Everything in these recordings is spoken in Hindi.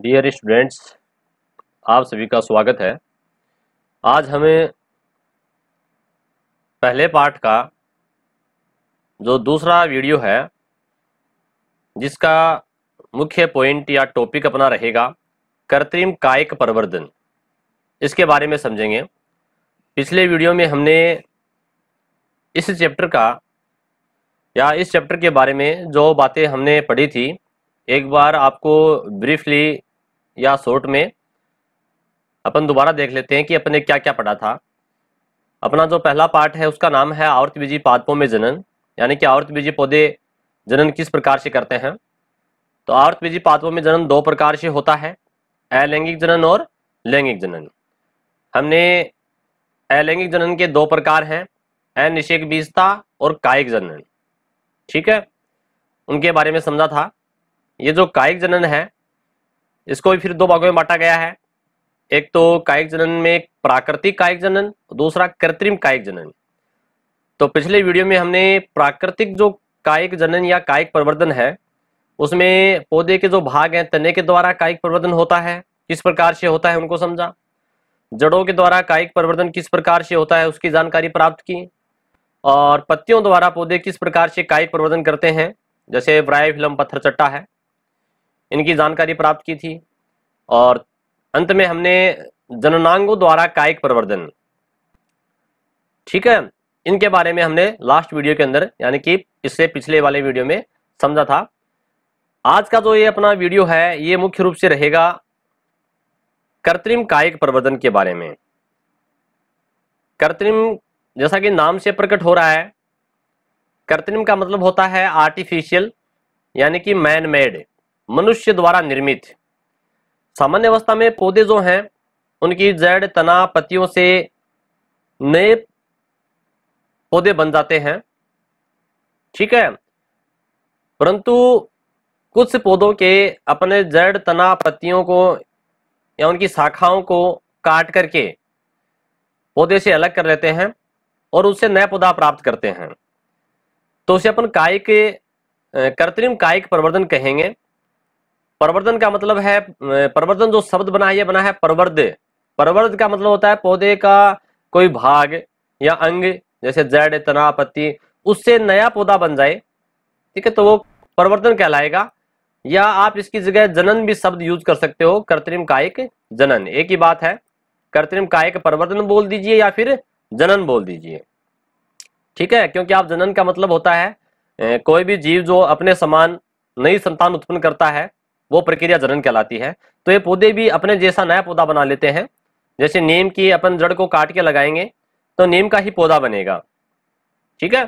डियर स्टूडेंट्स आप सभी का स्वागत है आज हमें पहले पार्ट का जो दूसरा वीडियो है जिसका मुख्य पॉइंट या टॉपिक अपना रहेगा कृत्रिम कायिक प्रवर्धन इसके बारे में समझेंगे पिछले वीडियो में हमने इस चैप्टर का या इस चैप्टर के बारे में जो बातें हमने पढ़ी थी एक बार आपको ब्रीफली या शॉर्ट में अपन दोबारा देख लेते हैं कि अपने क्या क्या पढ़ा था अपना जो पहला पार्ट है उसका नाम है आवर्त बीजी पादपों में जनन यानी कि आवर्त बीजी पौधे जनन किस प्रकार से करते हैं तो आवर्त बीजी पादपों में जनन दो प्रकार से होता है अलैंगिक जनन और लैंगिक जनन हमने अलैंगिक जनन के दो प्रकार हैं अनिषेक बीजता और कायिक जनन ठीक है उनके बारे में समझा था ये जो कायिक जनन है इसको भी फिर दो भागों में बांटा गया है एक तो कायिक जनन में प्राकृतिक कायिक जनन दूसरा कृत्रिम कायिक जनन तो पिछले वीडियो में हमने प्राकृतिक जो कायिक जनन या कायिक प्रवर्धन है उसमें पौधे के जो भाग हैं तने के द्वारा कायिक प्रवर्धन होता है किस प्रकार से होता है उनको समझा जड़ों के द्वारा कायिक प्रवर्धन किस प्रकार से होता है उसकी जानकारी प्राप्त की और पत्तियों द्वारा पौधे किस प्रकार से कायिक प्रवर्धन करते हैं जैसे ब्राय फिल्म पत्थर चट्टा है इनकी जानकारी प्राप्त की थी और अंत में हमने जननांगों द्वारा कायिक प्रवर्धन ठीक है इनके बारे में हमने लास्ट वीडियो के अंदर यानी कि इससे पिछले वाले वीडियो में समझा था आज का जो ये अपना वीडियो है ये मुख्य रूप से रहेगा कृत्रिम कायिक प्रवर्धन के बारे में कृत्रिम जैसा कि नाम से प्रकट हो रहा है कृत्रिम का मतलब होता है आर्टिफिशियल यानी कि मैन मेड मनुष्य द्वारा निर्मित सामान्य अवस्था में पौधे जो हैं उनकी जड़ तना पत्तियों से नए पौधे बन जाते हैं ठीक है परंतु कुछ पौधों के अपने जड़ तना पत्तियों को या उनकी शाखाओं को काट करके पौधे से अलग कर लेते हैं और उससे नया पौधा प्राप्त करते हैं तो उसे अपन कायिक कृत्रिम कायिक प्रवर्धन कहेंगे प्रवर्धन का मतलब है प्रवर्धन जो शब्द बना है बना है प्रवर्ध प्रवर्ध का मतलब होता है पौधे का कोई भाग या अंग जैसे जड़ तना पत्ती उससे नया पौधा बन जाए ठीक है तो वो प्रवर्तन कहलाएगा या आप इसकी जगह जनन भी शब्द यूज कर सकते हो कृत्रिम कायिक जनन एक ही बात है कृत्रिम कायिक प्रवर्तन बोल दीजिए या फिर जनन बोल दीजिए ठीक है क्योंकि आप जनन का मतलब होता है कोई भी जीव जो अपने समान नई संतान उत्पन्न करता है वो प्रक्रिया जनन कहलाती है तो ये पौधे भी अपने जैसा नया पौधा बना लेते हैं जैसे नीम की अपन जड़ को काट के लगाएंगे तो नीम का ही पौधा बनेगा ठीक है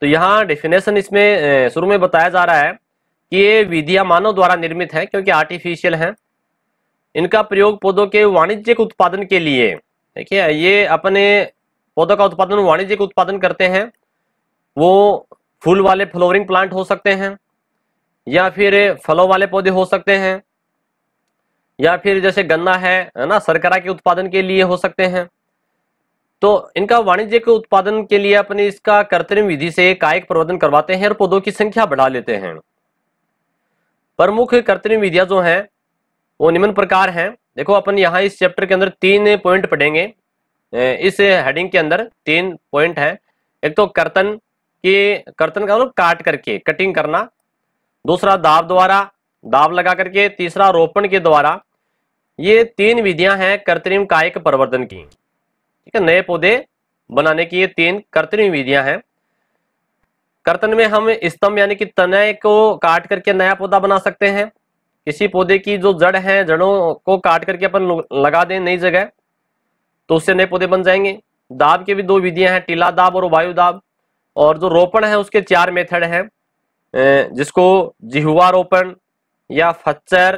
तो यहाँ डेफिनेशन इसमें शुरू में बताया जा रहा है कि ये विधिया मानव द्वारा निर्मित है क्योंकि आर्टिफिशियल हैं इनका प्रयोग पौधों के वाणिज्यिक उत्पादन के लिए देखिए ये अपने पौधों का उत्पादन वाणिज्यिक उत्पादन करते हैं वो फूल वाले फ्लोरिंग प्लांट हो सकते हैं या फिर फलों वाले पौधे हो सकते हैं या फिर जैसे गन्ना है ना सरकरा के उत्पादन के लिए हो सकते हैं तो इनका वाणिज्यिक उत्पादन के लिए अपने इसका कृत्रिम विधि से कायक प्रवर्धन करवाते हैं और पौधों की संख्या बढ़ा लेते हैं प्रमुख कृत्रिम विधियां जो है वो निम्न प्रकार हैं देखो अपन यहाँ इस चैप्टर के अंदर तीन पॉइंट पढ़ेंगे इस हेडिंग के अंदर तीन पॉइंट है एक तो कर्तन के कर्तन का मतलब काट करके कटिंग करना दूसरा दाब द्वारा दाब लगा करके तीसरा रोपण के द्वारा ये तीन विधियां हैं कृत्रिम कायिक परिवर्तन की ठीक है नए पौधे बनाने की ये तीन कृत्रिम विधियां हैं कर्तन में हम स्तंभ यानी कि तने को काट करके नया पौधा बना सकते हैं किसी पौधे की जो जड़ है जड़ों को काट करके अपन लगा दें नई जगह तो उससे नए पौधे बन जाएंगे दाब के भी दो विधियां हैं टीला दाब और वायु दाब और जो रोपण है उसके चार मेथड हैं जिसको जिहुआरोपण या फच्चर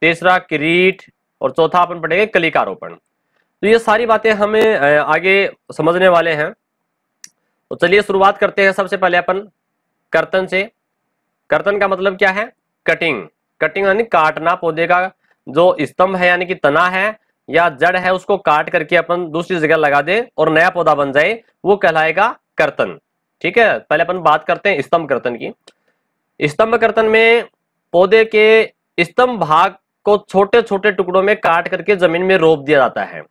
तीसरा किरीट और चौथा अपन पढ़ेंगे कलिकारोपण तो ये सारी बातें हमें आगे समझने वाले हैं तो चलिए शुरुआत करते हैं सबसे पहले अपन कर्तन से कर्तन का मतलब क्या है कटिंग कटिंग यानी काटना पौधे का जो स्तंभ है यानी कि तना है या जड़ है उसको काट करके अपन दूसरी जगह लगा दे और नया पौधा बन जाए वो कहलाएगा कर्तन ठीक है पहले अपन बात करते हैं स्तंभ कर्तन की स्तंभ कर्तन में पौधे के स्तंभ भाग को छोटे छोटे टुकड़ों में काट करके जमीन में रोप दिया जाता है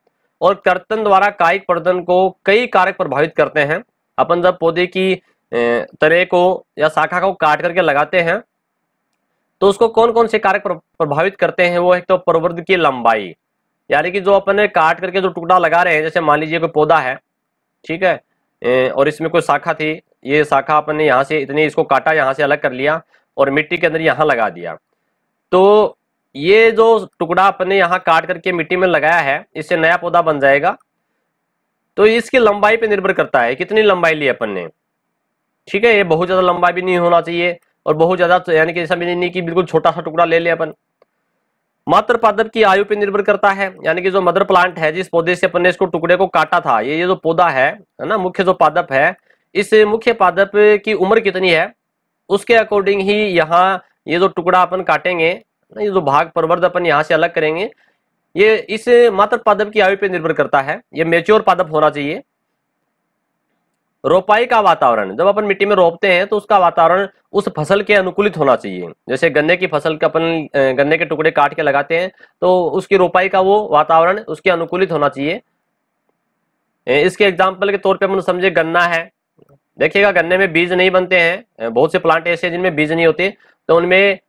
और कर्तन द्वारा कायिक प्रदन को कई कारक प्रभावित करते हैं अपन जब पौधे की तरे को या शाखा को काट करके लगाते हैं तो उसको कौन कौन से कारक प्रभावित करते हैं वो एक तो प्रवृद्ध की लंबाई यानी कि जो अपने काट करके जो टुकड़ा लगा रहे हैं जैसे मान लीजिए कोई पौधा है ठीक है और इसमें कोई शाखा थी ये शाखा अपन ने यहाँ से इतने इसको काटा यहाँ से अलग कर लिया और मिट्टी के अंदर यहाँ लगा दिया तो ये जो टुकड़ा अपन ने यहाँ काट करके मिट्टी में लगाया है इससे नया पौधा बन जाएगा तो इसकी लंबाई पे निर्भर करता है कितनी लंबाई ली अपन ने ठीक है ये बहुत ज़्यादा लंबाई भी नहीं होना चाहिए और बहुत ज़्यादा तो यानी कि ऐसा भी नहीं कि बिल्कुल छोटा सा टुकड़ा ले ले अपन मात्र पादप की आयु पे निर्भर करता है यानी कि जो मदर प्लांट है जिस पौधे से अपन ने इसको टुकड़े को काटा था ये ये जो पौधा है है ना मुख्य जो पादप है इस मुख्य पादप की उम्र कितनी है उसके अकॉर्डिंग ही यहाँ ये जो टुकड़ा अपन काटेंगे ये जो भाग प्रवर्ध अपन यहाँ से अलग करेंगे ये इस मात्र पादप की आयु पे निर्भर करता है ये मेच्योर पादप होना चाहिए रोपाई का वातावरण जब अपन मिट्टी में रोपते हैं तो उसका वातावरण उस फसल के अनुकूलित होना चाहिए जैसे गन्ने की फसल का अपन गन्ने के टुकड़े काट के लगाते हैं तो उसकी रोपाई का वो वातावरण उसके अनुकूलित होना चाहिए इसके एग्जाम्पल के तौर पर अपन समझे गन्ना है देखिएगा गन्ने में बीज नहीं बनते हैं बहुत से प्लांट ऐसे हैं जिनमें बीज नहीं होते तो उनमें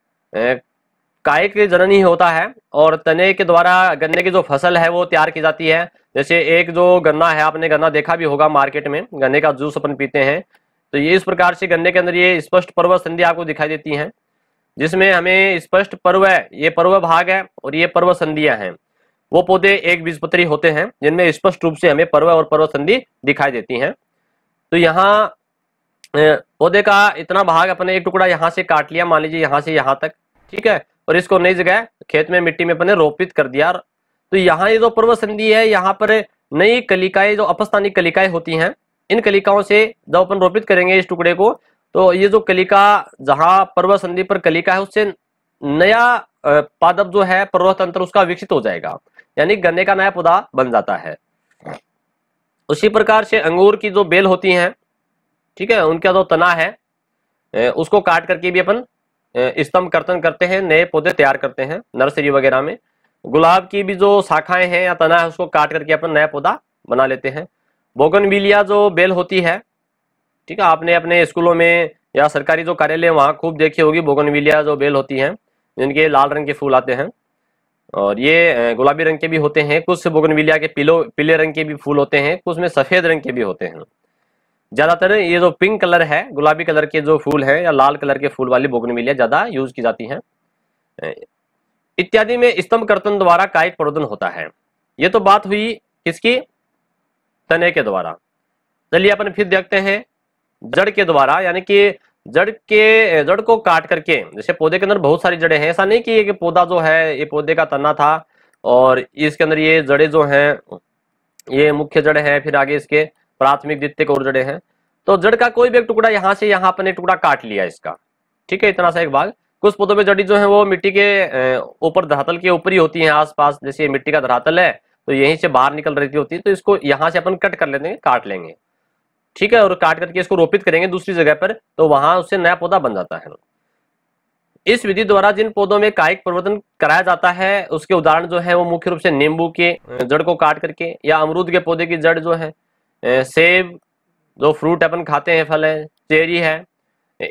काय के जननी होता है और तने के द्वारा गन्ने की जो फसल है वो तैयार की जाती है जैसे एक जो गन्ना है आपने गन्ना देखा भी होगा मार्केट में गन्ने का जूस अपन पीते हैं तो ये इस प्रकार से गन्ने के अंदर ये स्पष्ट पर्व संधि आपको दिखाई देती है जिसमें हमें स्पष्ट पर्व ये पर्व भाग है और ये पर्व संधिया है वो पौधे एक बीजपत्री होते हैं जिनमें स्पष्ट रूप से हमें पर्व और पर्व संधि दिखाई देती है तो यहाँ पौधे का इतना भाग अपने एक टुकड़ा यहाँ से काट लिया मान लीजिए यहाँ से यहाँ तक ठीक है और इसको नई जगह खेत में मिट्टी में अपने रोपित कर दिया तो यहाँ ये जो पर्व संधि है यहाँ पर नई कलिकाएं जो अपस्थानी कलिकाएं होती हैं इन कलिकाओं से जब अपन रोपित करेंगे इस टुकड़े को तो ये जो कलिका जहाँ पर्व संधि पर कलिका है उससे नया पादप जो है तंत्र उसका विकसित हो जाएगा यानी गन्ने का नया पौधा बन जाता है उसी प्रकार से अंगूर की जो बेल होती हैं ठीक है उनका जो तना है उसको काट करके भी अपन स्तंभ कर्तन करते हैं नए पौधे तैयार करते हैं नर्सरी वगैरह में गुलाब की भी जो शाखाएं हैं या तना है उसको काट करके अपन नया पौधा बना लेते हैं बोगनविलिया जो बेल होती है ठीक है आपने अपने स्कूलों में या सरकारी जो कार्यालय वहाँ खूब देखी होगी बोगनविलिया जो बेल होती हैं जिनके लाल रंग के फूल आते हैं और ये गुलाबी रंग के भी होते हैं कुछ बोगनविलिया के पीलो पीले रंग के भी फूल होते हैं कुछ में सफ़ेद रंग के भी होते हैं ज्यादातर ये जो पिंक कलर है गुलाबी कलर के जो फूल हैं या लाल कलर के फूल वाली बोगनविलिया ज्यादा यूज की जाती हैं इत्यादि में स्तंभ कर्तन द्वारा कायिक प्रोदन होता है ये तो बात हुई किसकी तने के द्वारा चलिए अपन फिर देखते हैं जड़ के द्वारा यानी कि जड़ के जड़ को काट करके जैसे पौधे के अंदर बहुत सारी जड़ें हैं ऐसा नहीं कि ये पौधा जो है ये पौधे का तना था और इसके अंदर ये जड़े जो हैं ये मुख्य जड़ है फिर आगे इसके प्राथमिक द्वितीय और जड़े हैं तो जड़ का कोई भी एक टुकड़ा यहाँ से यहाँ अपने टुकड़ा काट लिया इसका ठीक है इतना सा एक भाग कुछ पौधों में जड़ी जो है वो मिट्टी के ऊपर धरातल के ऊपर ही होती है आसपास जैसे मिट्टी का धरातल है तो यहीं से बाहर निकल रही होती है तो इसको यहाँ से अपन कट कर लेते काट लेंगे ठीक है और काट करके इसको रोपित करेंगे दूसरी जगह पर तो वहां उससे नया पौधा बन जाता है इस विधि द्वारा जिन पौधों में कायिक परिवर्तन कराया जाता है उसके उदाहरण जो है वो मुख्य रूप से नींबू के जड़ को काट करके या अमरूद के पौधे की जड़ जो है सेब जो फ्रूट अपन खाते हैं फल है चेरी है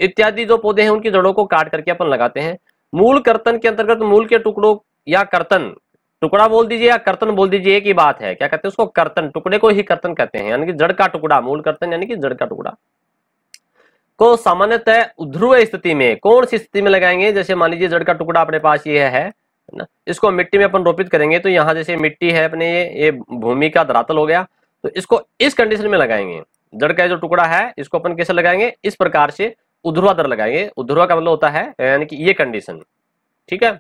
इत्यादि जो पौधे हैं उनकी जड़ों को काट करके अपन लगाते हैं मूल कर्तन के अंतर्गत मूल के टुकड़ों या कर्तन टुकड़ा बोल दीजिए या कर्तन बोल दीजिए एक ही बात है क्या कहते हैं उसको कर्तन टुकड़े को ही कर्तन कहते हैं यानी कि जड़ का टुकड़ा मूल कर्तन यानी कि जड़ का टुकड़ा को सामान्यतः ध्रुव स्थिति में कौन सी स्थिति में लगाएंगे जैसे मान लीजिए जड़ का टुकड़ा अपने पास ये है ना इसको मिट्टी में अपन रोपित करेंगे तो यहाँ जैसे मिट्टी है अपने ये ये भूमि का धरातल हो गया तो इसको इस कंडीशन में लगाएंगे जड़ का जो टुकड़ा है इसको अपन कैसे लगाएंगे इस प्रकार से उधुरवा दर लगाएंगे उधुरवा का मतलब होता है यानी कि ये कंडीशन ठीक है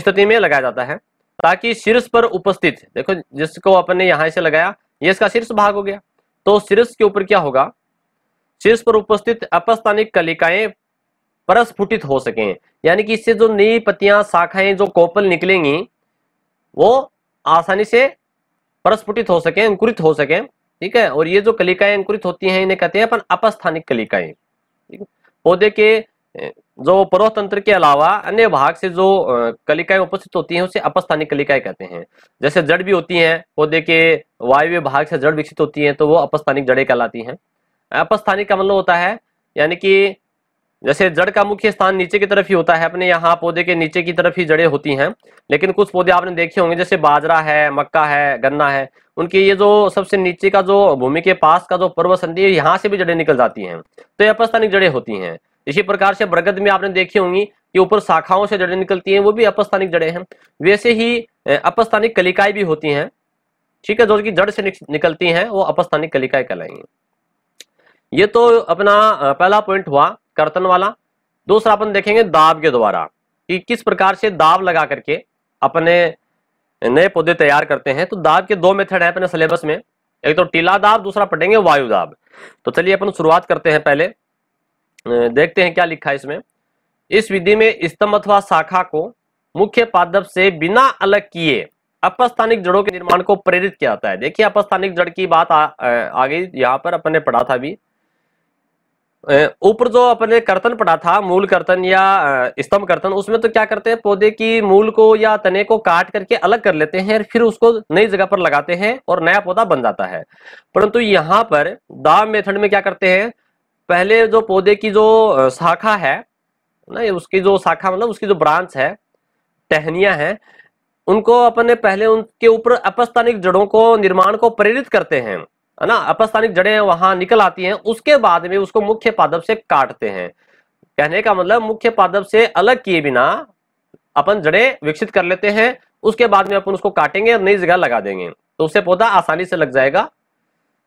स्थिति में लगाया जाता है ताकि शीर्ष पर उपस्थित देखो जिसको अपन ने यहां से लगाया ये इसका शीर्ष भाग हो गया तो शीर्ष के ऊपर क्या होगा शीर्ष पर उपस्थित अपस्थानिक कलिकाएं परस्फुटित हो सके यानी कि इससे जो नई पत्तियां शाखाएं जो कोपल निकलेंगी वो आसानी से परस्फुटित हो सके अंकुरित हो सके ठीक है और ये जो कलिकाएं अंकुरित होती हैं इन्हें कहते हैं अपन अपस्थानिक कलिकाएं पौधे के जो परोतंत्र के अलावा अन्य भाग से जो कलिकाएं उपस्थित होती हैं उसे अपस्थानिक कलिकाएं कहते हैं जैसे जड़ भी होती हैं पौधे के वायव्य भाग से जड़ विकसित होती हैं तो वो अपस्थानिक जड़ें कहलाती हैं अपस्थानिक का मतलब होता है यानी कि जैसे जड़ का मुख्य स्थान नीचे की तरफ ही होता है अपने यहाँ पौधे के नीचे की तरफ ही जड़ें होती हैं लेकिन कुछ पौधे आपने देखे होंगे जैसे बाजरा है मक्का है गन्ना है उनके ये जो सबसे नीचे का जो भूमि के पास का जो पर्व संधि है यहाँ से भी जड़ें निकल जाती हैं तो ये अपस्थानिक जड़ें होती हैं इसी प्रकार से बरगद में आपने देखी होंगी कि ऊपर शाखाओं से जड़ें निकलती हैं वो भी अपस्थानिक जड़ें हैं वैसे ही अपस्थानिक कलिकाएं भी होती हैं ठीक है जो कि जड़ से निकलती हैं वो अपस्थानिक कलिकाएं कहलाएंगी ये तो अपना पहला पॉइंट हुआ कर्तन वाला दूसरा अपन देखेंगे दाब के द्वारा कि किस प्रकार से दाब लगा करके अपने नए पौधे तैयार करते हैं तो दाब के दो मेथड है अपने सिलेबस में एक तो टीला दाब दूसरा पटेंगे वायु दाब तो चलिए अपन शुरुआत करते हैं पहले देखते हैं क्या लिखा है इसमें इस विधि में स्तंभ अथवा शाखा को मुख्य पादप से बिना अलग किए अपस्थानिक जड़ों के निर्माण को प्रेरित किया जाता है देखिए अपस्थानिक जड़ की बात आ, आ गई यहाँ पर अपन ने पढ़ा था अभी ऊपर जो अपने कर्तन पड़ा था मूल कर्तन या स्तंभ कर्तन उसमें तो क्या करते हैं पौधे की मूल को या तने को काट करके अलग कर लेते हैं फिर उसको नई जगह पर लगाते हैं और नया पौधा बन जाता है परंतु यहाँ पर दाम मेथड में क्या करते हैं पहले जो पौधे की जो शाखा है ना उसकी जो शाखा मतलब उसकी जो ब्रांच है टहनिया है उनको अपने पहले उनके ऊपर अपस्तानिक जड़ों को निर्माण को प्रेरित करते हैं है ना अपस्थानिक जड़े वहां निकल आती हैं उसके बाद में उसको मुख्य पादप से काटते हैं कहने का मतलब मुख्य पादप से अलग किए बिना अपन जड़े विकसित कर लेते हैं उसके बाद में अपन उसको काटेंगे और नई जगह लगा देंगे तो उससे पौधा आसानी से लग जाएगा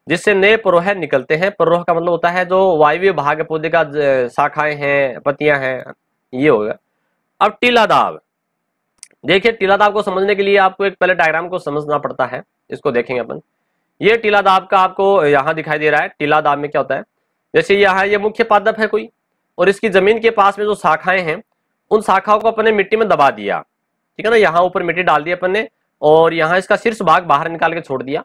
जिससे नए परोह निकलते हैं परोह का मतलब होता है जो वायव्य भाग पौधे का शाखाएं हैं पत्तियां हैं ये होगा अब टीला दाब देखिए टीला दाब को समझने के लिए आपको एक पहले डायग्राम को समझना पड़ता है इसको देखेंगे अपन ये टीला दाब का आपको यहाँ दिखाई दे रहा है टीला दाब में क्या होता है जैसे यहाँ ये मुख्य पादप है कोई और इसकी जमीन के पास में जो शाखाएं हैं उन शाखाओं को अपने मिट्टी में दबा दिया ठीक है ना यहाँ ऊपर मिट्टी डाल दी अपन ने और यहाँ इसका शीर्ष भाग बाहर निकाल के छोड़ दिया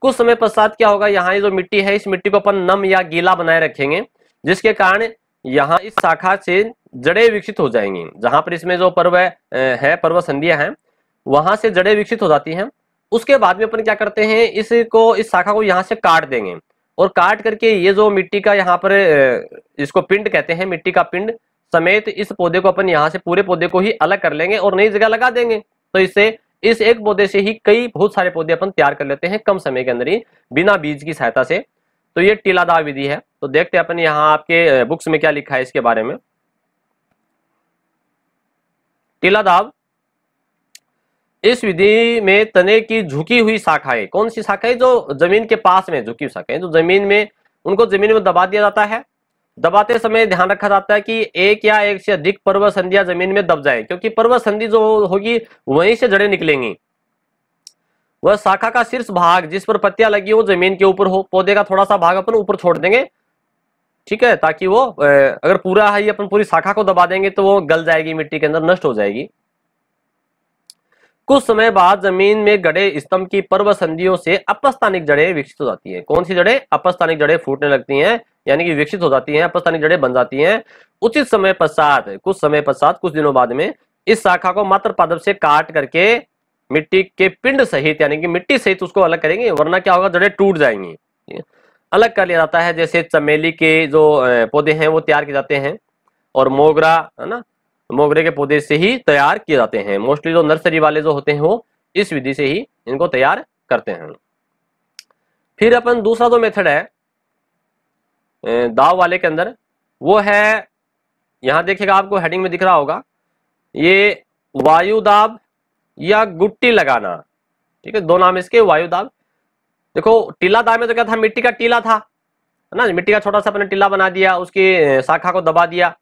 कुछ समय पश्चात क्या होगा यहाँ ये जो मिट्टी है इस मिट्टी को अपन नम या गीला बनाए रखेंगे जिसके कारण यहाँ इस शाखा से जड़े विकसित हो जाएंगी जहां पर इसमें जो पर्व है पर्व संधिया है वहां से जड़े विकसित हो जाती हैं उसके बाद में अपन क्या करते हैं इसको इस शाखा को यहाँ से काट देंगे और काट करके ये जो मिट्टी का यहाँ पर इसको पिंड कहते हैं मिट्टी का पिंड समेत इस पौधे को अपन यहाँ से पूरे पौधे को ही अलग कर लेंगे और नई जगह लगा देंगे तो इससे इस एक पौधे से ही कई बहुत सारे पौधे अपन तैयार कर लेते हैं कम समय के अंदर ही बिना बीज की सहायता से तो ये टीलादा विधि है तो देखते हैं अपन यहाँ आपके बुक्स में क्या लिखा है इसके बारे में टीलादाव इस विधि में तने की झुकी हुई शाखाएं कौन सी शाखाएं जो जमीन के पास में झुकी हुई शाखाएं जो जमीन में उनको जमीन में दबा दिया जाता है दबाते समय ध्यान रखा जाता है कि एक या एक से अधिक पर्व संधिया जमीन में दब जाए क्योंकि पर्व संधि जो होगी वहीं से जड़े निकलेंगी वह शाखा का शीर्ष भाग जिस पर पत्तियां लगी हो जमीन के ऊपर हो पौधे का थोड़ा सा भाग अपन ऊपर छोड़ देंगे ठीक है ताकि वो अगर पूरा है अपन पूरी शाखा को दबा देंगे तो वो गल जाएगी मिट्टी के अंदर नष्ट हो जाएगी कुछ समय बाद जमीन में गड़े स्तंभ की पर्व संधियों से अपस्थानिक जड़ें विकसित हो जाती हैं कौन सी जड़ें अपस्थानिक जड़ें फूटने लगती हैं यानी कि विकसित हो जाती हैं अपस्थानिक जड़ें बन जाती हैं उचित समय पश्चात कुछ समय पश्चात कुछ दिनों बाद में इस शाखा को मात्र पादप से काट करके मिट्टी के पिंड सहित यानी कि मिट्टी सहित उसको अलग करेंगे वरना क्या होगा जड़े टूट जाएंगी अलग कर लिया जाता है जैसे चमेली के जो पौधे हैं वो तैयार किए जाते हैं और मोगरा है ना मोगरे के पौधे से ही तैयार किए जाते हैं मोस्टली जो नर्सरी वाले जो होते हैं वो इस विधि से ही इनको तैयार करते हैं फिर अपन दूसरा जो मेथड है दाव वाले के अंदर वो है यहां देखिएगा आपको हेडिंग में दिख रहा होगा ये वायु दाब या गुट्टी लगाना ठीक है दो नाम इसके वायु दाब देखो टीला दाब में तो क्या था मिट्टी का टीला था है ना मिट्टी का छोटा सा अपने टीला बना दिया उसकी शाखा को दबा दिया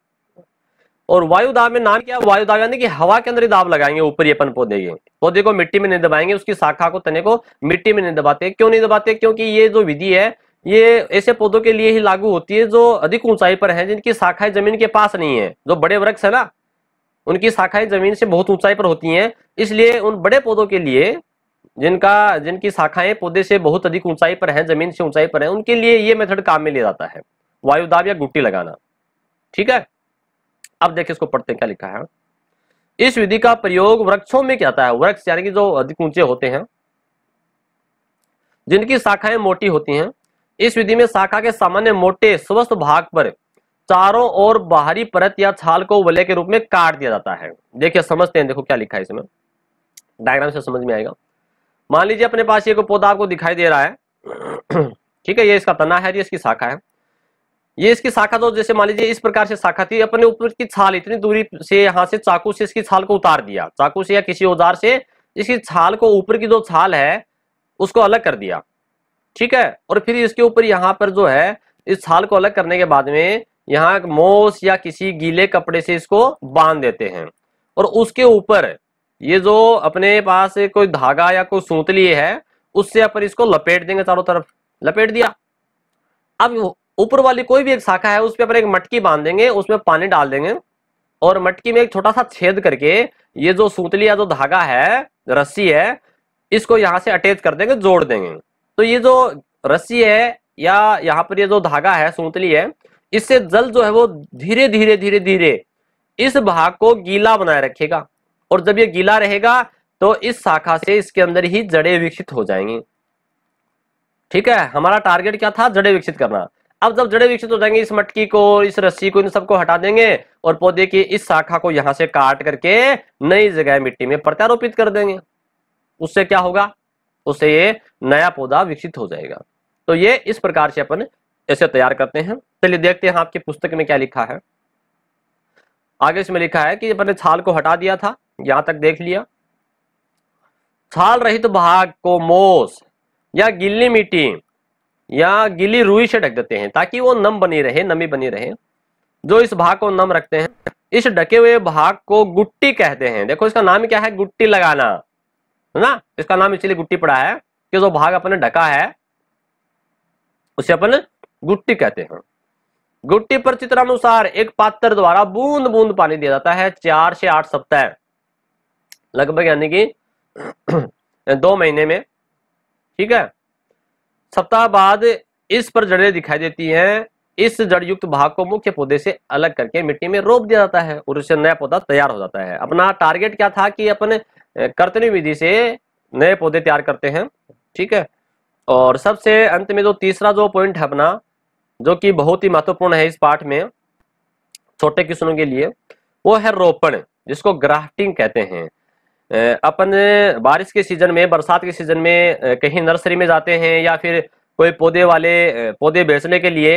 और वायु दाब में नाम क्या वायु दाब यानी कि हवा के अंदर ही दाब लगाएंगे ऊपर ये अपन पौधे के पौधे को मिट्टी में नहीं दबाएंगे उसकी शाखा को तने को मिट्टी में नहीं दबाते क्यों नहीं दबाते क्योंकि ये जो विधि है ये ऐसे पौधों के लिए ही लागू होती है जो अधिक ऊंचाई पर है जिनकी शाखाएं जमीन के पास नहीं है जो बड़े वृक्ष है ना उनकी शाखाएं जमीन से बहुत ऊंचाई पर होती हैं इसलिए उन बड़े पौधों के लिए जिनका जिनकी शाखाएं पौधे से बहुत अधिक ऊंचाई पर हैं जमीन से ऊंचाई पर हैं उनके लिए ये मेथड काम में लिया जाता है वायुदाब या गुट्टी लगाना ठीक है अब देखिए इसको पढ़ते हैं क्या लिखा है इस विधि का प्रयोग वृक्षों में क्या है वृक्ष यानी कि जो अधिक ऊंचे होते हैं जिनकी शाखाएं मोटी होती हैं इस विधि में शाखा के सामान्य मोटे स्वस्थ भाग पर चारों ओर बाहरी परत या छाल को वले के रूप में काट दिया जाता है देखिए समझते हैं देखो क्या लिखा है इसमें डायग्राम से समझ में आएगा मान लीजिए अपने पास ये को पौधा आपको दिखाई दे रहा है ठीक है ये इसका तना है ये इसकी शाखा है ये इसकी शाखा तो जैसे मान लीजिए इस प्रकार से शाखा थी अपने ऊपर की छाल इतनी दूरी से यहाँ से चाकू से इसकी छाल को उतार दिया चाकू से या किसी औजार से इसकी छाल को ऊपर की जो छाल है उसको अलग कर दिया ठीक है और फिर इसके ऊपर यहाँ पर जो है इस छाल को अलग करने के बाद में यहाँ मोस या किसी गीले कपड़े से इसको बांध देते हैं और उसके ऊपर ये जो अपने पास कोई धागा या कोई सूतली है उससे अपन इसको लपेट देंगे चारों तरफ लपेट दिया अब ऊपर वाली कोई भी एक शाखा है उस पर अपन एक मटकी बांध देंगे उसमें पानी डाल देंगे और मटकी में एक छोटा सा छेद करके ये जो सूतली या जो धागा है रस्सी है इसको यहाँ से अटैच कर देंगे जोड़ देंगे तो ये जो रस्सी है या यहाँ पर ये जो धागा है सूतली है इससे जल जो है वो धीरे धीरे धीरे धीरे इस भाग को गीला बनाए रखेगा और जब ये गीला रहेगा तो इस शाखा से इसके अंदर ही जड़े विकसित हो जाएंगी ठीक है हमारा टारगेट क्या था जड़े विकसित करना अब जब जड़े विकसित हो जाएंगे इस मटकी को इस रस्सी को इन सबको हटा देंगे और पौधे की इस शाखा को यहां से काट करके नई जगह मिट्टी में प्रत्यारोपित कर देंगे उससे क्या होगा उससे ये नया पौधा विकसित हो जाएगा तो ये इस प्रकार से अपन ऐसे तैयार करते हैं चलिए देखते हैं आपके पुस्तक में क्या लिखा है आगे इसमें लिखा है कि अपन ने छाल को हटा दिया था यहां तक देख लिया छाल रहित तो भाग को मोस या गिल्ली मिट्टी या गिली रुई से ढक देते हैं ताकि वो नम बनी रहे नमी बनी रहे जो इस भाग को नम रखते हैं इस ढके हुए भाग को गुट्टी कहते हैं देखो इसका नाम क्या है गुट्टी लगाना है ना इसका नाम इसलिए गुट्टी पड़ा है कि जो भाग अपने ढका है उसे अपन गुट्टी कहते हैं गुट्टी पर चित्रानुसार एक पात्र द्वारा बूंद बूंद पानी दिया जाता है चार से आठ सप्ताह लगभग यानी कि दो महीने में ठीक है सप्ताह बाद इस पर जड़ें दिखाई देती हैं इस जड़ युक्त भाग को मुख्य पौधे से अलग करके मिट्टी में रोप दिया जाता है और उससे नया पौधा तैयार हो जाता है अपना टारगेट क्या था कि अपन कर्तनी विधि से नए पौधे तैयार करते हैं ठीक है और सबसे अंत में जो तीसरा जो पॉइंट है अपना जो कि बहुत ही महत्वपूर्ण है इस पाठ में छोटे किसानों के लिए वो है रोपण जिसको ग्राफ्टिंग कहते हैं अपन बारिश के सीजन में बरसात के सीजन में कहीं नर्सरी में जाते हैं या फिर कोई पौधे वाले पौधे बेचने के लिए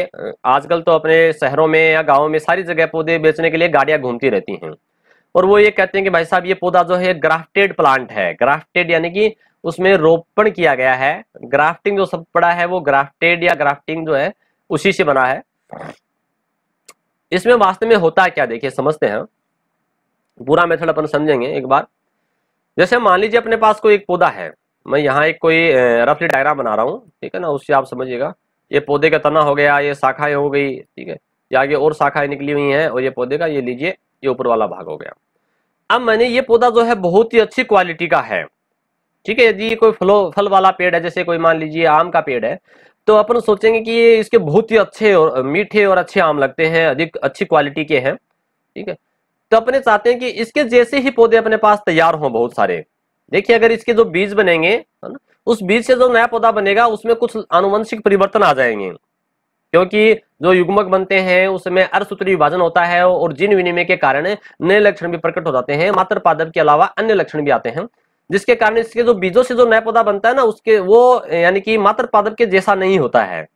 आजकल तो अपने शहरों में या गाँव में सारी जगह पौधे बेचने के लिए गाड़ियाँ घूमती रहती हैं और वो ये कहते हैं कि भाई साहब ये पौधा जो है ग्राफ्टेड प्लांट है ग्राफ्टेड यानी कि उसमें रोपण किया गया है ग्राफ्टिंग जो सब पड़ा है वो ग्राफ्टेड या ग्राफ्टिंग जो है उसी से बना है इसमें वास्तव में होता है क्या देखिए समझते हैं पूरा मेथड अपन समझेंगे एक बार जैसे मान लीजिए अपने पास कोई एक पौधा है मैं यहाँ एक कोई रफली डायग्राम बना रहा हूँ ठीक है ना उससे आप समझिएगा ये पौधे का तना हो गया ये शाखाएं हो गई ठीक है ये आगे और शाखाएं निकली हुई हैं और ये पौधे का ये लीजिए ये ऊपर वाला भाग हो गया अब मैंने ये पौधा जो है बहुत ही अच्छी क्वालिटी का है ठीक है यदि कोई फलो फल वाला पेड़ है जैसे कोई मान लीजिए आम का पेड़ है तो अपन सोचेंगे कि ये इसके बहुत ही अच्छे और मीठे और अच्छे आम लगते हैं अधिक अच्छी क्वालिटी के हैं ठीक है तो अपने चाहते हैं कि इसके जैसे ही पौधे अपने पास तैयार हों बहुत सारे देखिए अगर इसके जो बीज बनेंगे है ना उस बीज से जो नया पौधा बनेगा उसमें कुछ आनुवंशिक परिवर्तन आ जाएंगे क्योंकि जो युग्मक बनते हैं उसमें अर्थसूत्री विभाजन होता है और जीन विनिमय के कारण नए लक्षण भी प्रकट हो जाते हैं मात्र पादप के अलावा अन्य लक्षण भी आते हैं जिसके कारण इसके जो बीजों से जो नया पौधा बनता है ना उसके वो यानी कि मात्र पादप के जैसा नहीं होता है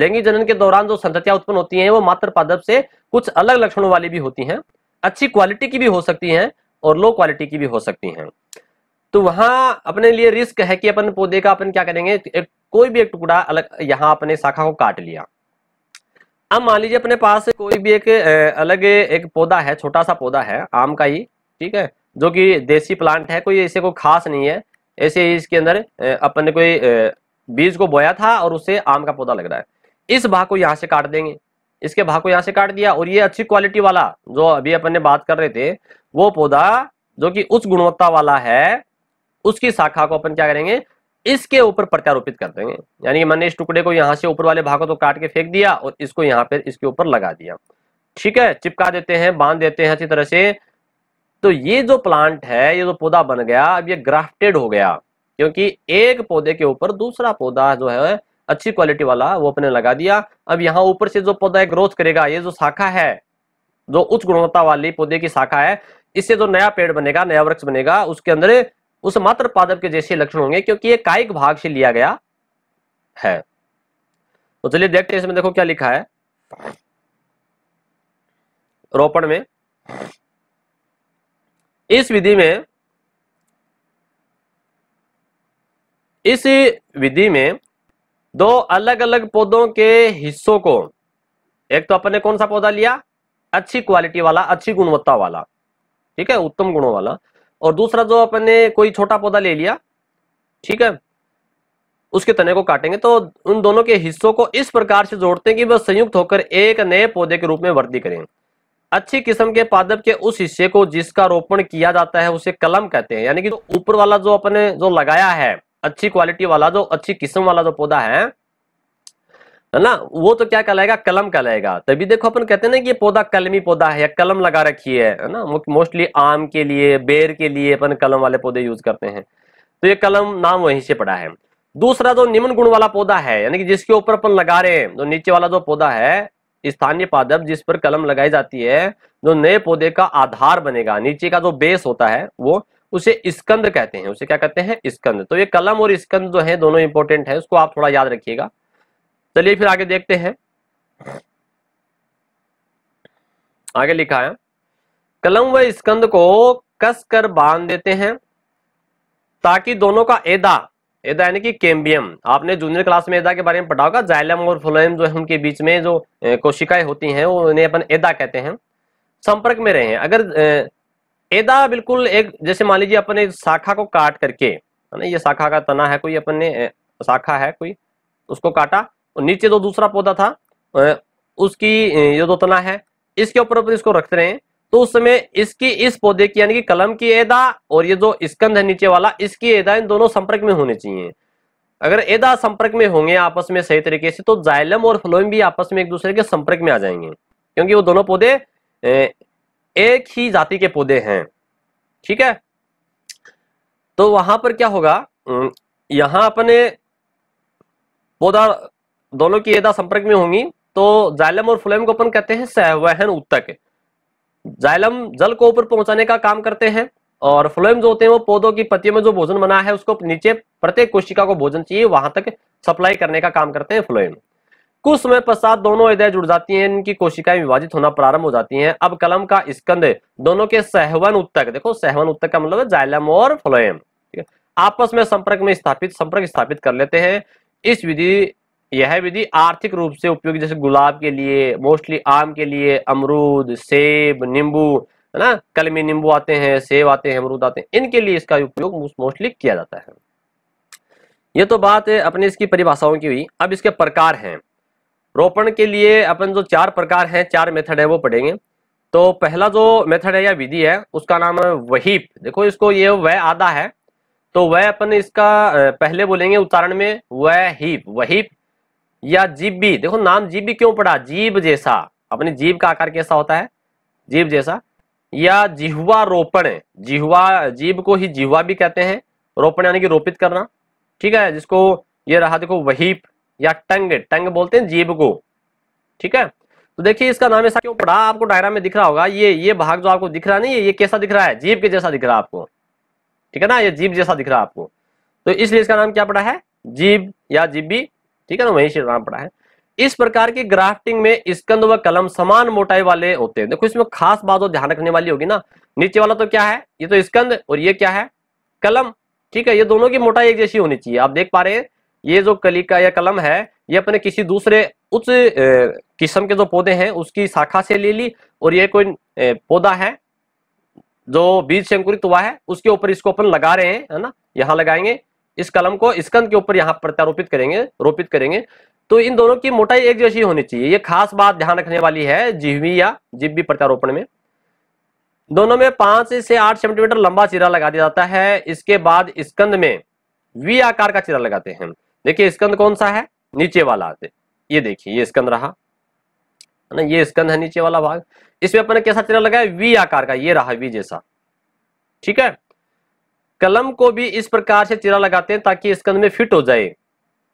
लैंगिक जनन के दौरान जो संतियां उत्पन्न होती हैं वो मात्र पादप से कुछ अलग लक्षणों वाली भी होती हैं अच्छी क्वालिटी की भी हो सकती हैं और लो क्वालिटी की भी हो सकती हैं तो वहां अपने लिए रिस्क है कि अपन पौधे का अपन क्या करेंगे एक, कोई भी एक टुकड़ा अलग यहाँ अपने शाखा को काट लिया अब मान लीजिए अपने पास कोई भी एक अलग एक पौधा है छोटा सा पौधा है आम का ही ठीक है जो कि देसी प्लांट है कोई ऐसे कोई खास नहीं है ऐसे इसके अंदर अपन ने कोई बीज को बोया था और उससे आम का पौधा लग रहा है इस भाग को यहाँ से काट देंगे इसके भाग को यहाँ से काट दिया और ये अच्छी क्वालिटी वाला जो अभी अपन ने बात कर रहे थे वो पौधा जो कि उच्च गुणवत्ता वाला है उसकी शाखा को अपन क्या करेंगे इसके ऊपर प्रत्यारोपित कर देंगे यानी मैंने इस टुकड़े को यहाँ से ऊपर वाले भाग को तो काट के फेंक दिया और इसको यहाँ पे इसके ऊपर लगा दिया ठीक है चिपका देते हैं बांध देते हैं अच्छी तरह से तो ये जो प्लांट है ये जो पौधा बन गया अब ये ग्राफ्टेड हो गया क्योंकि एक पौधे के ऊपर दूसरा पौधा जो है अच्छी क्वालिटी वाला वो अपने लगा दिया अब यहाँ ऊपर से जो पौधा ग्रोथ करेगा ये जो शाखा है जो उच्च गुणवत्ता वाली पौधे की शाखा है इससे जो नया पेड़ बनेगा नया वृक्ष बनेगा उसके अंदर उस मात्र पादप के जैसे लक्षण होंगे क्योंकि ये कायिक भाग से लिया गया है तो चलिए देखते हैं इसमें देखो क्या लिखा है रोपण में इस विधि में इस विधि में दो अलग अलग पौधों के हिस्सों को एक तो अपने कौन सा पौधा लिया अच्छी क्वालिटी वाला अच्छी गुणवत्ता वाला ठीक है उत्तम गुणों वाला और दूसरा जो अपने कोई छोटा पौधा ले लिया ठीक है उसके तने को काटेंगे तो उन दोनों के हिस्सों को इस प्रकार से जोड़ते हैं कि वह संयुक्त होकर एक नए पौधे के रूप में वृद्धि करें अच्छी किस्म के पादप के उस हिस्से को जिसका रोपण किया जाता है उसे कलम कहते हैं यानी कि ऊपर तो वाला जो अपने जो लगाया है अच्छी क्वालिटी वाला जो अच्छी किस्म वाला जो पौधा है है ना वो तो क्या कहलाएगा कलम कहलाएगा तभी देखो अपन कहते हैं ना कि ये पौधा कलमी पौधा है या कलम लगा रखी है है ना मोस्टली आम के लिए बेर के लिए अपन कलम वाले पौधे यूज करते हैं तो ये कलम नाम वहीं से पड़ा है दूसरा जो निम्न गुण वाला पौधा है यानी कि जिसके ऊपर अपन लगा रहे हैं जो नीचे वाला जो पौधा है स्थानीय पादप जिस पर कलम लगाई जाती है जो नए पौधे का आधार बनेगा नीचे का जो बेस होता है वो उसे स्कंद कहते हैं उसे क्या कहते हैं स्कंद तो ये कलम और स्कंद जो है दोनों इंपॉर्टेंट है उसको आप थोड़ा याद रखिएगा चलिए फिर आगे देखते हैं आगे लिखा है कलम व स्कंद को कस कर बांध देते हैं ताकि दोनों का एदा एदा यानी कि केम्बियम आपने जूनियर क्लास में एदा के बारे में पढ़ा होगा जाइलम और फ्लोएम जो है उनके बीच में जो कोशिकाएं होती हैं उन्हें अपन एदा कहते हैं संपर्क में रहे हैं अगर एदा बिल्कुल एक जैसे मान लीजिए अपने शाखा को काट करके है ना ये शाखा का तना है कोई अपन ने शाखा है कोई उसको काटा और नीचे जो दूसरा पौधा था उसकी ये जो तना है इसके ऊपर ऊपर इसको रखते रहे तो उस समय इसकी इस पौधे की यानी कि कलम की एदा और ये जो स्कंद है नीचे वाला इसकी एदा इन दोनों संपर्क में होने चाहिए अगर एदा संपर्क में होंगे आपस में सही तरीके से तो जाइलम और फ्लोइम भी आपस में एक दूसरे के संपर्क में आ जाएंगे क्योंकि वो दोनों पौधे एक ही जाति के पौधे हैं ठीक है तो वहां पर क्या होगा यहां अपने पौधा दोनों की यदा संपर्क में होंगी तो जाइलम और फुलेम को अपन कहते हैं सहवहन उत्तक जाइलम जल को ऊपर पहुंचाने का काम करते हैं और फ्लोएम जो होते हैं वो पौधों की पत्तियों में जो भोजन बना है उसको नीचे प्रत्येक कोशिका को भोजन चाहिए वहां तक सप्लाई करने का काम करते हैं फ्लोएम कुछ समय पश्चात दोनों हृदय जुड़ जाती हैं इनकी कोशिकाएं विभाजित होना प्रारंभ हो जाती हैं अब कलम का स्कंद दोनों के सहवन उत्तक देखो सहवन उत्तक का मतलब है जाइलम और फ्लोएम ठीक है आपस में संपर्क में स्थापित संपर्क स्थापित कर लेते हैं इस विधि यह विधि आर्थिक रूप से उपयोगी जैसे गुलाब के लिए मोस्टली आम के लिए अमरूद सेब नींबू है ना कलमी नींबू आते हैं सेब आते हैं अमरूद आते हैं इनके लिए इसका उपयोग मोस्टली किया जाता है ये तो बात है अपने इसकी परिभाषाओं की हुई अब इसके प्रकार हैं रोपण के लिए अपन जो चार प्रकार हैं चार मेथड है वो पढ़ेंगे तो पहला जो मेथड है या विधि है उसका नाम है वहीप देखो इसको ये वह आधा है तो वह अपन इसका पहले बोलेंगे उच्चारण में वह हीप वहीप या जीबी देखो नाम जीबी क्यों पड़ा जीव जैसा अपनी जीव का आकार कैसा होता है जीव जैसा या जिहवा रोपण जिहुआ जीव को ही जिहवा भी कहते हैं रोपण यानी कि रोपित करना ठीक है जिसको ये रहा देखो वहीप या टंग टंग बोलते हैं जीभ को ठीक है तो देखिए इसका नाम ऐसा क्यों पड़ा आपको डायग्राम में दिख रहा होगा ये ये भाग जो आपको दिख रहा नहीं है ये कैसा दिख रहा है जीभ के जैसा दिख रहा है आपको ठीक है ना ये जीभ जैसा दिख रहा है आपको तो इसलिए इसका नाम क्या पड़ा है जीभ या जीबी ठीक है ना वहीं से नाम पड़ा है इस प्रकार की ग्राफ्टिंग में स्कंद व कलम समान मोटाई वाले होते हैं देखो इसमें खास बात और तो ध्यान रखने वाली होगी ना नीचे वाला तो क्या है ये तो स्कंद और ये क्या है कलम ठीक है ये दोनों की मोटाई एक जैसी होनी चाहिए आप देख पा रहे हैं ये जो कलिका या कलम है ये अपने किसी दूसरे उच्च किस्म के जो पौधे हैं उसकी शाखा से ले ली और ये कोई पौधा है जो बीज से अंकुरित हुआ है उसके ऊपर इसको अपन लगा रहे हैं है ना यहाँ लगाएंगे इस कलम को स्कंद के ऊपर यहाँ प्रत्यारोपित करेंगे रोपित करेंगे तो इन दोनों की मोटाई एक जैसी होनी चाहिए ये खास बात ध्यान रखने वाली है जिहवी या जिब्बी प्रत्यारोपण में दोनों में पांच से आठ सेंटीमीटर लंबा चीरा लगा दिया जाता है इसके बाद स्कंद में वी आकार का चीरा लगाते हैं देखिए स्कंद कौन सा है नीचे वाला ये देखिए ये स्कंद रहा है ना ये स्कंद है नीचे वाला भाग इसमें अपने कैसा चिन्ह लगाया वी आकार का ये रहा वी जैसा ठीक है कलम को भी इस प्रकार से चिरा लगाते हैं ताकि स्कंद में फिट हो जाए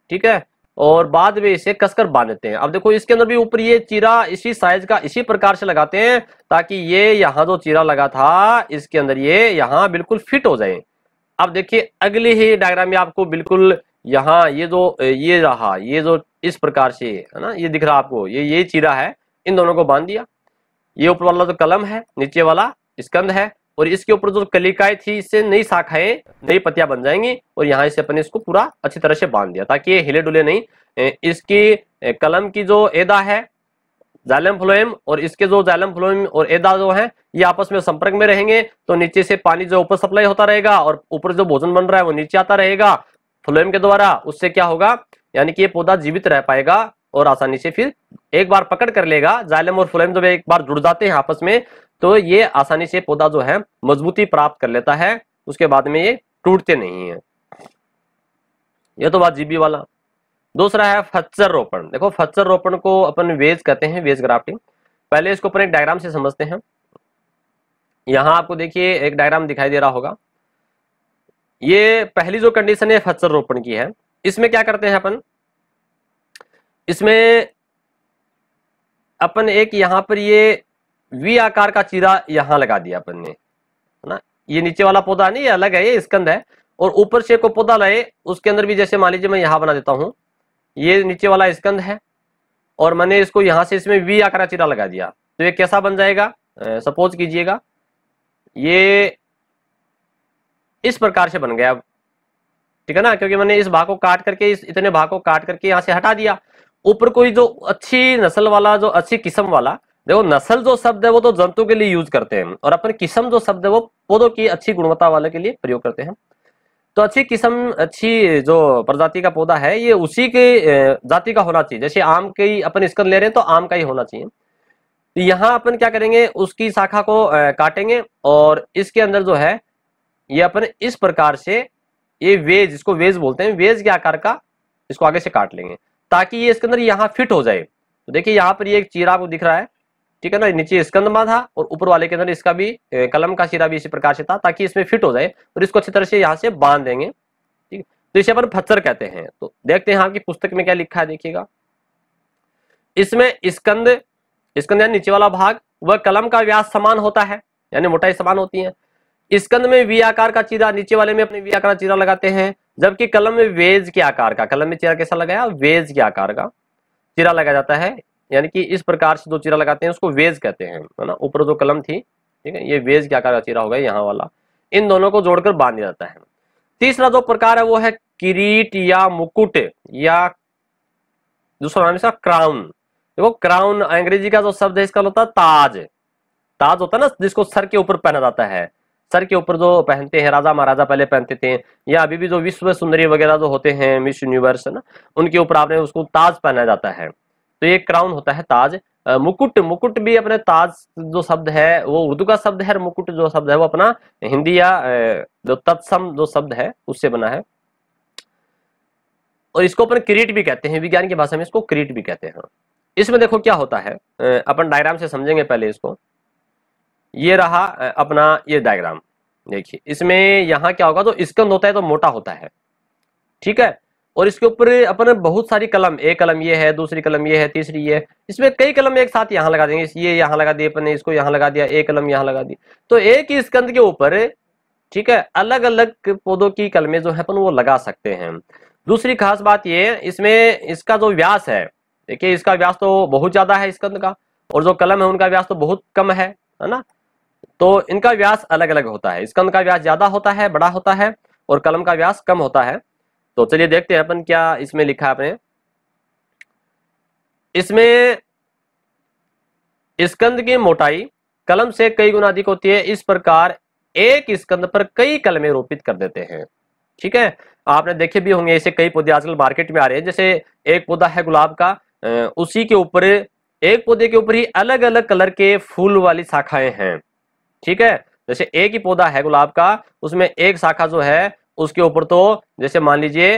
ठीक है और बाद में इसे कसकर बांधते हैं अब देखो इसके अंदर भी ऊपर ये चीरा इसी साइज का इसी प्रकार से लगाते हैं ताकि ये यहाँ जो चीरा लगा था इसके अंदर ये यहाँ बिल्कुल फिट हो जाए अब देखिए अगले ही डायग्राम में आपको बिल्कुल यहाँ ये जो ये रहा ये जो इस प्रकार से है ना ये दिख रहा आपको ये ये चीरा है इन दोनों को बांध दिया ये ऊपर वाला जो कलम है नीचे वाला स्कंद है और इसके ऊपर जो कलिकाएं थी इससे नई शाखाएं नई पत्तियां बन जाएंगी और यहाँ इसे अपने इसको पूरा अच्छी तरह से बांध दिया ताकि ये हिले डुले नहीं इसकी कलम की जो एदा है जालम फ्लोएम और इसके जो जालम फ्लोएम और एदा जो है ये आपस में संपर्क में रहेंगे तो नीचे से पानी जो ऊपर सप्लाई होता रहेगा और ऊपर जो भोजन बन रहा है वो नीचे आता रहेगा फ्लोएम के द्वारा उससे क्या होगा यानी कि ये पौधा जीवित रह पाएगा और आसानी से फिर एक बार पकड़ कर लेगा जालम और फ्लोएम जब एक बार जुड़ जाते हैं आपस में तो ये आसानी से पौधा जो है मजबूती प्राप्त कर लेता है उसके बाद में ये टूटते नहीं है यह तो बात जीबी वाला दूसरा है फच्चर रोपण देखो फच्चर रोपण को अपन वेज कहते हैं वेज ग्राफ्टिंग पहले इसको अपन एक डायग्राम से समझते हैं यहां आपको देखिए एक डायग्राम दिखाई दे रहा होगा ये पहली जो कंडीशन है फसल रोपण की है इसमें क्या करते हैं अपन इसमें अपन एक यहां पर ये वी आकार का चीरा यहां लगा दिया अपन ने है ना ये नीचे वाला पौधा नहीं ये अलग है ये स्कंद है और ऊपर से को पौधा लाए उसके अंदर भी जैसे मान लीजिए मैं यहाँ बना देता हूं ये नीचे वाला स्कंद है और मैंने इसको यहां से इसमें वी आकार का चीरा लगा दिया तो ये कैसा बन जाएगा सपोज कीजिएगा ये इस प्रकार से बन गया अब ठीक है ना क्योंकि मैंने इस भाग को काट करके इस इतने भाग को काट करके यहाँ से हटा दिया ऊपर कोई जो अच्छी नस्ल वाला जो अच्छी किस्म वाला देखो नस्ल जो शब्द है वो तो जंतु के लिए यूज करते हैं और अपने किस्म जो शब्द है वो पौधों की अच्छी गुणवत्ता वाले के लिए प्रयोग करते हैं तो अच्छी किस्म अच्छी जो प्रजाति का पौधा है ये उसी के जाति का होना चाहिए जैसे आम के अपन स्कन ले रहे हैं तो आम का ही होना चाहिए तो यहाँ अपन क्या करेंगे उसकी शाखा को काटेंगे और इसके अंदर जो है ये अपन इस प्रकार से ये वेज इसको वेज बोलते हैं वेज के आकार का इसको आगे से काट लेंगे ताकि ये इसके अंदर यहाँ फिट हो जाए तो देखिए यहाँ पर ये एक चीरा आपको दिख रहा है ठीक है ना नीचे स्कंदमा था और ऊपर वाले के अंदर इसका भी कलम का सिरा भी इसी प्रकार से था ताकि इसमें फिट हो जाए और इसको अच्छी तरह से यहाँ से बांध देंगे ठीक है तो इसे अपन फत्सर कहते हैं तो देखते हैं यहाँ की पुस्तक में क्या लिखा है देखिएगा इसमें स्कंद स्कंद नीचे वाला भाग वह कलम का व्यास समान होता है यानी मोटाई समान होती है स्कंद में वी आकार का चीरा नीचे वाले में अपने वी आकार का चीरा लगाते हैं जबकि कलम में वेज के आकार का कलम में चीरा कैसा लगाया वेज के आकार का चीरा लगाया जाता है यानी कि इस प्रकार से जो चीरा लगाते हैं उसको वेज कहते हैं है ना ऊपर जो कलम थी ठीक है ये वेज के आकार का चीरा होगा यहाँ वाला इन दोनों को जोड़कर बांध दिया जाता है तीसरा जो प्रकार है वो है किरीट या मुकुट या दूसरा नाम इसका क्राउन देखो क्राउन अंग्रेजी का जो शब्द है इसका मतलब होता है ताज ताज होता है ना जिसको सर के ऊपर पहना जाता है सर के ऊपर जो पहनते हैं राजा महाराजा पहले पहनते थे या अभी भी जो विश्व सुंदरी वगैरह जो होते हैं मिस यूनिवर्स ना उनके ऊपर आपने उसको ताज पहना जाता है तो ये क्राउन होता है ताज मुकुट मुकुट भी अपने ताज जो शब्द है वो उर्दू का शब्द है और मुकुट जो शब्द है वो अपना हिंदी या जो तत्सम जो शब्द है उससे बना है और इसको अपन क्रीट भी कहते हैं विज्ञान की भाषा में इसको क्रीट भी कहते हैं इसमें देखो क्या होता है अपन डायग्राम से समझेंगे पहले इसको ये रहा अपना ये डायग्राम देखिए इसमें यहाँ क्या होगा तो स्कंद होता है तो मोटा होता है ठीक है और इसके ऊपर अपन बहुत सारी कलम एक कलम ये है दूसरी कलम ये है तीसरी ये इसमें कई कलम एक साथ यहाँ लगा देंगे ये यहाँ लगा दिए अपन इसको यहाँ लगा दिया एक कलम यहाँ लगा दी तो एक ही स्कंद के ऊपर ठीक है अलग अलग पौधों की कलमें जो है अपन वो लगा सकते हैं दूसरी खास बात ये इसमें इसका जो व्यास है देखिए इसका व्यास तो बहुत ज्यादा है स्कंद का और जो कलम है उनका व्यास तो बहुत कम है है ना तो इनका व्यास अलग अलग होता है स्कंद का व्यास ज्यादा होता है बड़ा होता है और कलम का व्यास कम होता है तो चलिए देखते हैं अपन क्या इसमें लिखा है अपने इसमें स्कंद की मोटाई कलम से कई गुना अधिक होती है इस प्रकार एक स्कंद पर कई कलमें रोपित कर देते हैं ठीक है आपने देखे भी होंगे ऐसे कई पौधे आजकल मार्केट में आ रहे हैं जैसे एक पौधा है गुलाब का उसी के ऊपर एक पौधे के ऊपर ही अलग अलग कलर के फूल वाली शाखाएं हैं ठीक है जैसे एक ही पौधा है गुलाब का उसमें एक शाखा जो है उसके ऊपर तो जैसे मान लीजिए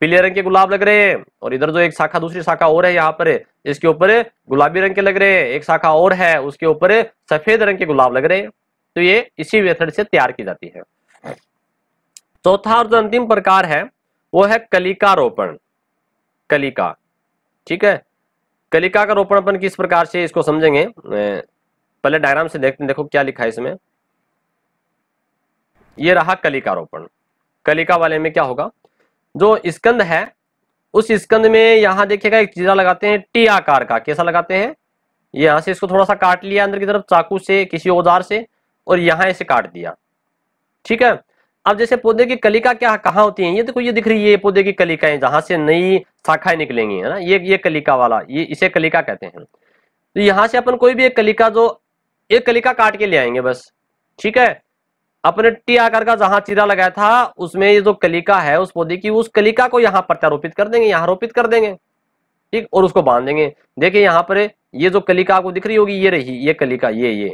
पीले रंग के गुलाब लग रहे हैं और इधर जो एक शाखा दूसरी शाखा और है यहाँ पर इसके ऊपर गुलाबी रंग के लग रहे हैं एक शाखा और है उसके ऊपर सफेद रंग के गुलाब लग रहे हैं तो ये इसी मेथड से तैयार की जाती है चौथा और जो अंतिम प्रकार है वो है कलिका रोपण कलिका ठीक है कलिका का रोपण अपन किस प्रकार से इसको समझेंगे पहले डायग्राम से देखते हैं देखो क्या लिखा है इसमें ये रहा कलिका रोपण कलिका वाले में क्या होगा जो स्कंद है उस स्कंद में यहां देखिएगा एक चीजा लगाते हैं टी आकार का कैसा लगाते हैं यहां से इसको थोड़ा सा काट लिया अंदर की तरफ चाकू से किसी औजार से और यहां इसे काट दिया ठीक है अब जैसे पौधे की कलिका क्या कहाँ होती है ये देखो ये दिख रही है ये पौधे की कलिकाएं जहां से नई शाखाएं निकलेंगी है ना ये ये कलिका वाला ये इसे कलिका कहते हैं तो यहां से अपन कोई भी एक कलिका जो एक कलिका काट के ले आएंगे बस ठीक है अपने टी आकार का जहां चीरा लगाया था उसमें ये जो कलिका है उस पौधे की उस कलिका को यहाँ प्रत्यारोपित कर देंगे यहाँ रोपित कर देंगे ठीक और उसको बांध देंगे देखिए यहाँ पर ये जो कलिका आपको दिख रही होगी ये रही ये कलिका ये ये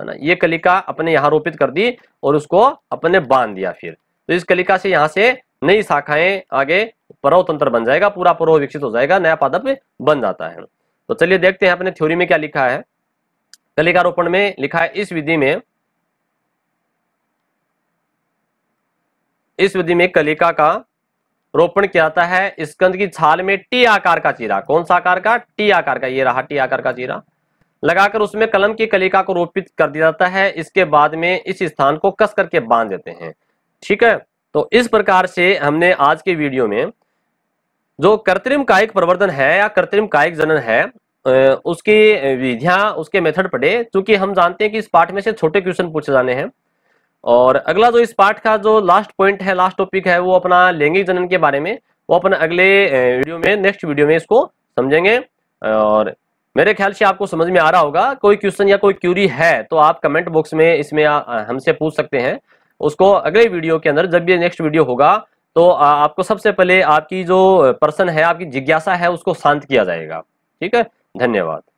है ना ये कलिका अपने यहाँ रोपित कर दी और उसको अपने बांध दिया फिर तो इस कलिका से यहाँ से नई शाखाएं आगे परव तंत्र बन जाएगा पूरा परोह विकसित हो जाएगा नया पादप बन जाता है तो चलिए देखते हैं अपने थ्योरी में क्या लिखा है कलिकारोपण में लिखा है इस विधि में इस विधि में कलिका का रोपण किया जाता है स्कंद की छाल में टी आकार का चीरा कौन सा आकार का टी आकार का ये रहा टी आकार का चीरा लगाकर उसमें कलम की कलिका को रोपित कर दिया जाता है इसके बाद में इस स्थान को कस करके बांध देते हैं ठीक है तो इस प्रकार से हमने आज के वीडियो में जो कृत्रिम कायिक प्रवर्धन है या कृत्रिम कायिक जनन है उसकी विधियां उसके मेथड पढ़े क्योंकि हम जानते हैं कि इस पार्ट में से छोटे क्वेश्चन पूछे जाने हैं और अगला जो इस पार्ट का जो लास्ट पॉइंट है लास्ट टॉपिक है वो अपना लैंग्वेज जनन के बारे में वो अपन अगले वीडियो में नेक्स्ट वीडियो में इसको समझेंगे और मेरे ख्याल से आपको समझ में आ रहा होगा कोई क्वेश्चन या कोई क्यूरी है तो आप कमेंट बॉक्स में इसमें हमसे पूछ सकते हैं उसको अगले वीडियो के अंदर जब ये नेक्स्ट वीडियो होगा तो आपको सबसे पहले आपकी जो पर्सन है आपकी जिज्ञासा है उसको शांत किया जाएगा ठीक है धन्यवाद